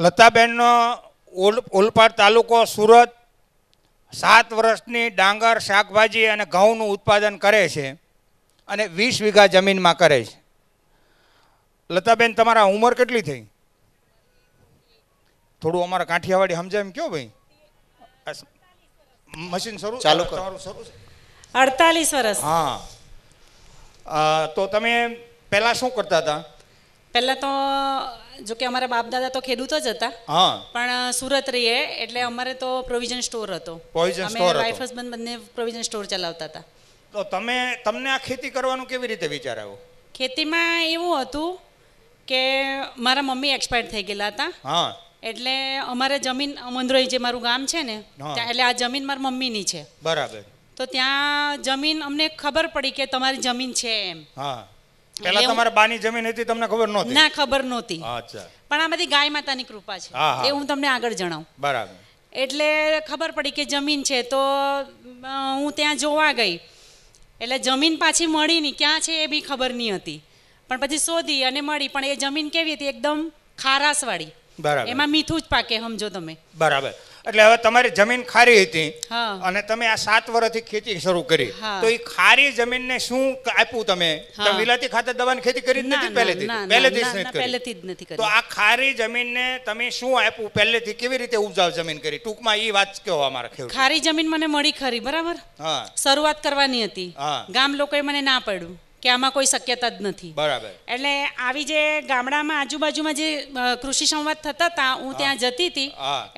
લતાબેનનો all Olpad તાલુકો સુરત સાત વર્ષની ડાંગર શાકભાજી અને ઘઉંનું ઉત્પાદન કરે છે અને વીસ વીઘા જમીનમાં કરે છે લતાબેન તમારા ઉંમર કેટલી થઈ થોડું અમારા કાઠિયાવાડી સમજાય એમ કયો ભાઈ મશીન શરૂ ચાલુ તમારું શરૂ અડતાલીસ વર્ષ હા તો તમે પહેલાં શું કરતા હતા પહેલાં તો જો કે અમારા બાપ દાદા તો ખેડૂત જ હતા પણ સુરત રહીએ એટલે અમારે તો પ્રોવિઝન સ્ટોર હતો પ્રોવિઝન સ્ટોર વાઇફ હસબન્ડ બંને પ્રોવિઝન સ્ટોર ચલાવતા હતા તો તમે તમને આ ખેતી કરવાનું કેવી રીતે વિચાર ખેતીમાં એવું હતું કે મારા મમ્મી એક્સપાયર થઈ ગયેલા હતા હા એટલે અમારે જમીન મંદરોઈ જે મારું ગામ છે ને ત્યાં એટલે આ જમીન મારી મમ્મીની છે બરાબર તો ત્યાં જમીન અમને ખબર પડી કે તમારી જમીન છે એમ હા પેલા તમારા બાની જમીન હતી તમને ખબર નહોતી ના ખબર નહોતી અચ્છા પણ આ બધી ગાય માતાની કૃપા છે એ હું તમને આગળ જણાવું બરાબર એટલે ખબર પડી કે જમીન છે તો હું ત્યાં જોવા ગઈ એટલે જમીન પાછી મળી નહીં ક્યાં છે એ બી ખબર નહીં હતી પણ પછી શોધી અને મળી પણ એ જમીન કેવી હતી એકદમ ખારાસવાળી બરાબર એમાં મીઠું જ પાકે સમજો તમે બરાબર એટલે હવે તમારી જમીન ખારી હતી અને તમે આ સાત વર્ષથી ખેતી શરૂ કરી તો એ ખારી જમીનને શું આપ્યું તમે તમે વિલાતી ખાતર દવાની ખેતી કરી જ નથી પહેલેથી પહેલેથી જ નથી તો આ ખારી જમીનને તમે શું આપ્યું પહેલેથી કેવી રીતે ઉપજાવ જમીન કરી ટૂંકમાં એ વાત કહો અમારા ખેડૂત ખારી જમીન મને મળી ખરી બરાબર શરૂઆત કરવાની હતી ગામ લોકોએ મને ના પાડ્યું કે આમાં કોઈ શક્યતા જ નથી બરાબર એટલે આવી જે ગામડામાં આજુબાજુમાં જે કૃષિ સંવાદ થતા હતા હું ત્યાં જતી હતી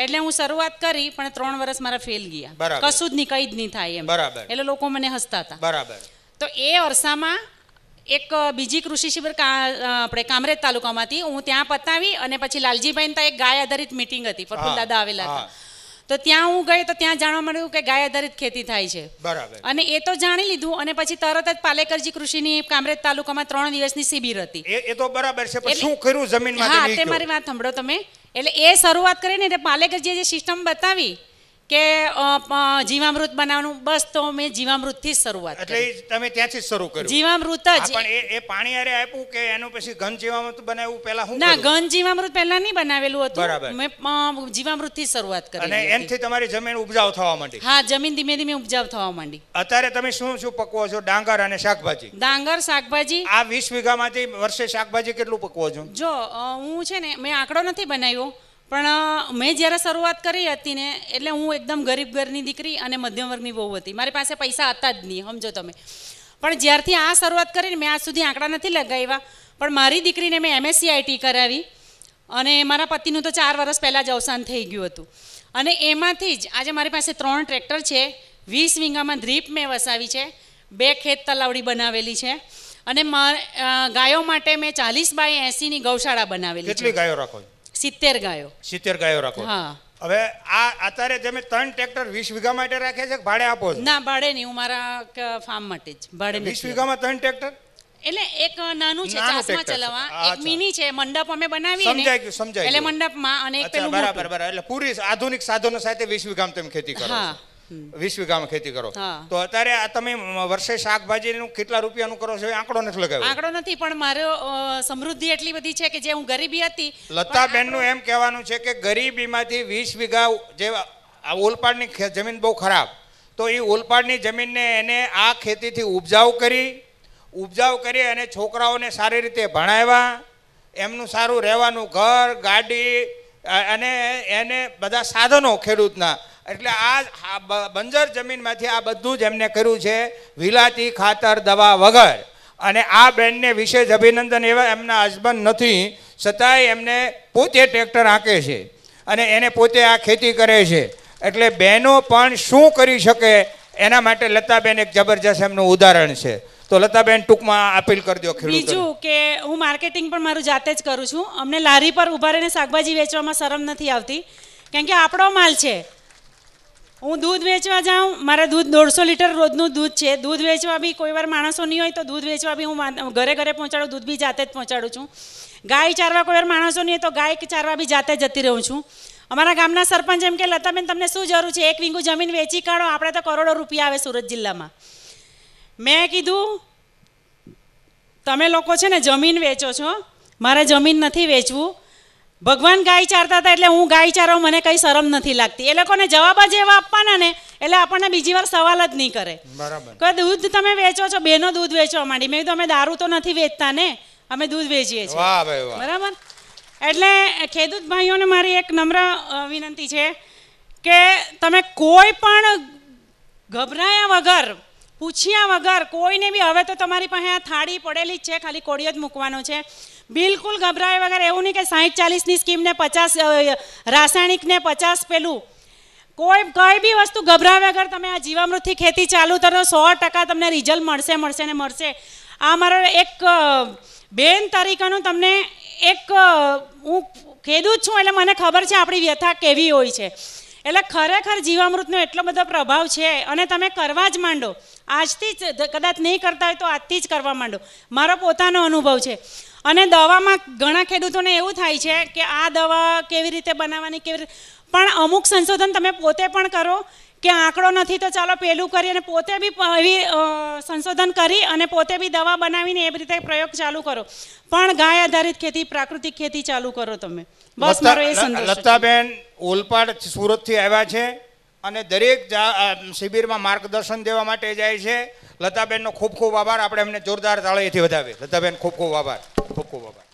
એટલે હું શરૂઆત કરી પણ ત્રણ વર્ષ મારા ફેલ ગયા કશું જ નહીં કઈ જ નહીં થાય એમ બરાબર એટલે લોકો મને હસતા હતા બરાબર તો એ અરસામાં એક બીજી કૃષિ શિબિર આપણે કામરેજ તાલુકામાંથી હું ત્યાં પતાવી અને પછી લાલજીભાઈ ત્યાં એક ગાય આધારિત મિટિંગ હતી પ્રફુલ દાદા આવેલા હતા તો ત્યાં હું ગઈ તો ત્યાં જાણવા મળ્યું કે ગાય આધારિત ખેતી થાય છે બરાબર અને એ તો જાણી લીધું અને પછી તરત જ પાલેકરજી કૃષિની કામરેજ તાલુકામાં ત્રણ દિવસની શિબિર હતી એ તો બરાબર છે પણ શું કર્યું જમીનમાં હા તે મારી વાત સાંભળો તમે એટલે એ શરૂઆત કરીને એટલે પાલેકરજીએ જે સિસ્ટમ બતાવી કે જીવામૃત બનાવવાનું બસ તો મેં જીવામૃતથી શરૂઆત એટલે તમે ત્યાંથી શરૂ કર્યું જીવામૃત જ પણ એ પાણી આરે આપ્યું કે એનું પછી ઘન જીવામૃત બનાવ્યું પહેલા હું ના ઘન જીવામૃત પહેલા નહીં બનાવેલું હતું મેં જીવામૃતથી શરૂઆત કરી અને એનથી તમારી જમીન ઉપજાવ થવા માંડી હા જમીન ધીમે ધીમે ઉપજાવ થવા માંડી અત્યારે તમે શું શું પકવો છો ડાંગર અને શાકભાજી ડાંગર શાકભાજી આ 20 વીઘામાંથી વર્ષે શાકભાજી કેટલું પકવો છો જો હું છે ને મેં આંકડો નથી બનાવ્યો પણ મેં જ્યારે શરૂઆત કરી હતી ને એટલે હું એકદમ ગરીબ ઘરની દીકરી અને મધ્યમ વર્ગની બહુ હતી મારી પાસે પૈસા હતા જ નહીં સમજો તમે પણ જ્યારથી આ શરૂઆત કરીને મેં આજ સુધી આંકડા નથી લગાવ્યા પણ મારી દીકરીને મેં એમએસસી આઈટી કરાવી અને મારા પતિનું તો ચાર વર્ષ પહેલાં જ અવસાન થઈ ગયું હતું અને એમાંથી જ આજે મારી પાસે ત્રણ ટ્રેક્ટર છે વીસ વીંગામાં ધ્રીપ મેં વસાવી છે બે ખેત તલાવડી બનાવેલી છે અને ગાયો માટે મેં ચાલીસ બાય એસીની ગૌશાળા બનાવેલી છે ગાયો રાખો સિત્તેર ગાયો સિત્તેર ગાયો રાખો હા હવે આ અત્યારે તમે ત્રણ ટ્રેક્ટર વીસ વીઘા માટે રાખે છે ભાડે આપો ના ભાડે નહીં હું મારા ફાર્મ માટે જ ભાડે વીસ વીઘામાં ત્રણ ટ્રેક્ટર એટલે એક નાનું છે ચાસમાં ચલાવવા એક મિની છે મંડપ અમે બનાવી સમજાય ગયું સમજાય એટલે મંડપમાં અને એક પેલું બરાબર બરાબર એટલે પૂરી આધુનિક સાધનો સાથે વીસ વીઘામાં તમે ખેતી કરો હા વીસ વીઘામાં ખેતી કરો તો અત્યારે આ તમે વર્ષે શાકભાજીનું કેટલા રૂપિયાનું કરો છો એ આંકડો નથી લગાવ્યો આંકડો નથી પણ મારો સમૃદ્ધિ એટલી બધી છે કે જે હું ગરીબી હતી લતાબેનનું એમ કહેવાનું છે કે ગરીબીમાંથી વીસ વીઘા જે ઓલપાડની જમીન બહુ ખરાબ તો એ ઓલપાડની જમીનને એને આ ખેતીથી ઉપજાઉ કરી ઉપજાઉ કરી અને છોકરાઓને સારી રીતે ભણાવ્યા એમનું સારું રહેવાનું ઘર ગાડી અને એને બધા સાધનો ખેડૂતના એટલે આ બંજર જમીનમાંથી આ બધું જ એમને કર્યું છે વિલાતી ખાતર દવા વગર અને આ બેનને વિશેષ અભિનંદન એવા એમના હસબન્ડ નથી છતાંય એમને પોતે ટ્રેક્ટર આંકે છે અને એને પોતે આ ખેતી કરે છે એટલે બહેનો પણ શું કરી શકે એના માટે લતાબેન એક જબરજસ્ત એમનું ઉદાહરણ છે તો લતાબેન ટૂંકમાં અપીલ કરી દો ખેડૂત બીજું કે હું માર્કેટિંગ પણ મારું જાતે જ કરું છું અમને લારી પર ઊભા રહીને શાકભાજી વેચવામાં શરમ નથી આવતી કેમ કે આપણો માલ છે હું દૂધ વેચવા જાઉં મારા દૂધ દોઢસો લીટર રોજનું દૂધ છે દૂધ વેચવા બી કોઈ વાર માણસો નહીં હોય તો દૂધ વેચવા બી હું ઘરે ઘરે પહોંચાડું દૂધ બી જાતે જ પહોંચાડું છું ગાય ચારવા કોઈ વાર માણસો નહીં હોય તો ગાય ચારવા બી જાતે જતી રહું છું અમારા ગામના સરપંચ એમ કે લતાબેન તમને શું જરૂર છે એક વીંગું જમીન વેચી કાઢો આપણે તો કરોડો રૂપિયા આવે સુરત જિલ્લામાં મેં કીધું તમે લોકો છે ને જમીન વેચો છો મારે જમીન નથી વેચવું ભગવાન ગાય ચારતા હતા એટલે હું ગાય ચારો મને કંઈ શરમ નથી લાગતી એ લોકોને જવાબ જ એવા આપવાના ને એટલે આપણને બીજી વાર સવાલ જ નહીં કરે બરાબર દૂધ તમે વેચો છો બેનો દૂધ વેચવા માંડી મેં કીધું અમે દારૂ તો નથી વેચતા ને અમે દૂધ વેચીએ છીએ બરાબર એટલે ખેડૂત ભાઈઓને મારી એક નમ્ર વિનંતી છે કે તમે કોઈ પણ ગભરાયા વગર પૂછ્યા વગર કોઈને બી હવે તો તમારી પાસે આ થાળી પડેલી જ છે ખાલી કોળીઓ જ મૂકવાનો છે બિલકુલ ગભરાય વગર એવું નહીં કે સાહીઠ ચાલીસની સ્કીમને પચાસ રાસાયણિકને પચાસ પેલું કોઈ કોઈ બી વસ્તુ ગભરાય વગર તમે આ જીવામૃતથી ખેતી ચાલુ કરો સો ટકા તમને રિઝલ્ટ મળશે મળશે ને મળશે આ મારો એક બેન તરીકેનું તમને એક હું જ છું એટલે મને ખબર છે આપણી વ્યથા કેવી હોય છે એટલે ખરેખર જીવામૃતનો એટલો બધો પ્રભાવ છે અને તમે કરવા જ માંડો આજથી જ કદાચ નહીં કરતા હોય તો આજથી જ કરવા માંડો મારો પોતાનો અનુભવ છે અને દવામાં ઘણા ખેડૂતોને એવું થાય છે કે આ દવા કેવી રીતે બનાવવાની કેવી પણ અમુક સંશોધન તમે પોતે પણ કરો કે આંકડો નથી તો ચાલો પેલું કરી અને પોતે બી એવી સંશોધન કરી અને પોતે બી દવા બનાવીને એ રીતે પ્રયોગ ચાલુ કરો પણ ગાય આધારિત ખેતી પ્રાકૃતિક ખેતી ચાલુ કરો તમે બસ મારો એ સંદેશ લતાબેન ઓલપાડ સુરતથી આવ્યા છે અને દરેક શિબિરમાં માર્ગદર્શન દેવા માટે જાય છે લતાબેનનો ખૂબ ખૂબ આભાર આપણે એમને જોરદાર તાળીથી વધાવીએ લતાબેન ખૂબ ખૂબ આભાર ખૂબ ખૂબ આભાર